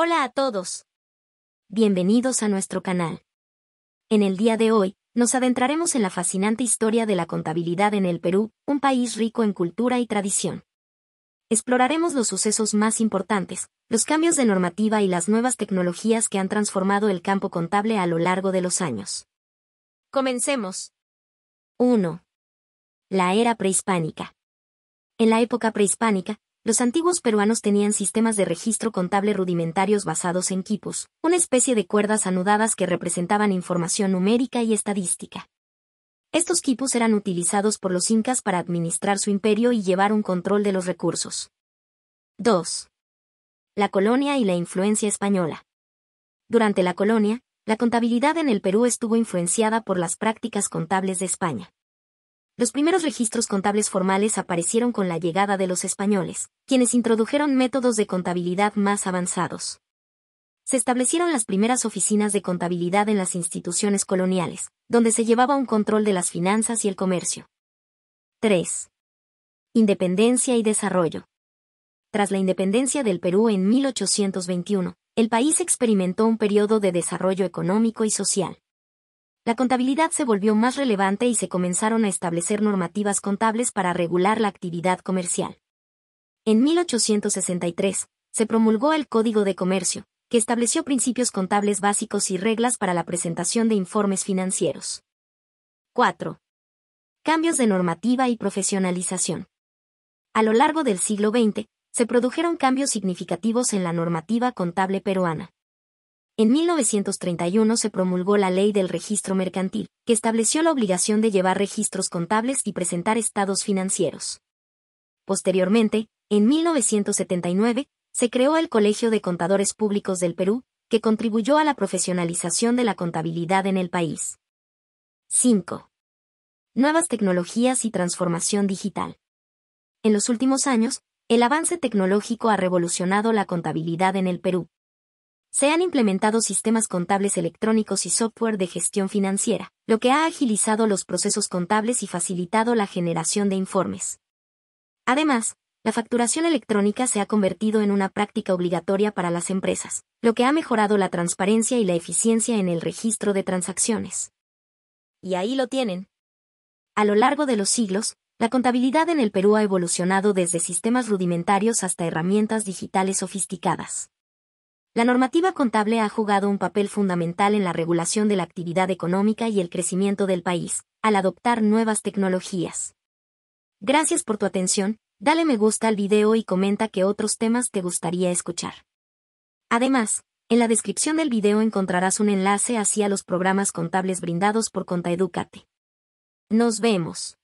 Hola a todos. Bienvenidos a nuestro canal. En el día de hoy, nos adentraremos en la fascinante historia de la contabilidad en el Perú, un país rico en cultura y tradición. Exploraremos los sucesos más importantes, los cambios de normativa y las nuevas tecnologías que han transformado el campo contable a lo largo de los años. Comencemos. 1. La era prehispánica. En la época prehispánica, los antiguos peruanos tenían sistemas de registro contable rudimentarios basados en quipos, una especie de cuerdas anudadas que representaban información numérica y estadística. Estos quipos eran utilizados por los incas para administrar su imperio y llevar un control de los recursos. 2. La colonia y la influencia española. Durante la colonia, la contabilidad en el Perú estuvo influenciada por las prácticas contables de España. Los primeros registros contables formales aparecieron con la llegada de los españoles, quienes introdujeron métodos de contabilidad más avanzados. Se establecieron las primeras oficinas de contabilidad en las instituciones coloniales, donde se llevaba un control de las finanzas y el comercio. 3. Independencia y desarrollo. Tras la independencia del Perú en 1821, el país experimentó un periodo de desarrollo económico y social la contabilidad se volvió más relevante y se comenzaron a establecer normativas contables para regular la actividad comercial. En 1863, se promulgó el Código de Comercio, que estableció principios contables básicos y reglas para la presentación de informes financieros. 4. Cambios de normativa y profesionalización. A lo largo del siglo XX, se produjeron cambios significativos en la normativa contable peruana. En 1931 se promulgó la Ley del Registro Mercantil, que estableció la obligación de llevar registros contables y presentar estados financieros. Posteriormente, en 1979, se creó el Colegio de Contadores Públicos del Perú, que contribuyó a la profesionalización de la contabilidad en el país. 5. Nuevas tecnologías y transformación digital. En los últimos años, el avance tecnológico ha revolucionado la contabilidad en el Perú, se han implementado sistemas contables electrónicos y software de gestión financiera, lo que ha agilizado los procesos contables y facilitado la generación de informes. Además, la facturación electrónica se ha convertido en una práctica obligatoria para las empresas, lo que ha mejorado la transparencia y la eficiencia en el registro de transacciones. Y ahí lo tienen. A lo largo de los siglos, la contabilidad en el Perú ha evolucionado desde sistemas rudimentarios hasta herramientas digitales sofisticadas. La normativa contable ha jugado un papel fundamental en la regulación de la actividad económica y el crecimiento del país, al adoptar nuevas tecnologías. Gracias por tu atención, dale me gusta al video y comenta qué otros temas te gustaría escuchar. Además, en la descripción del video encontrarás un enlace hacia los programas contables brindados por Contaedúcate. Nos vemos.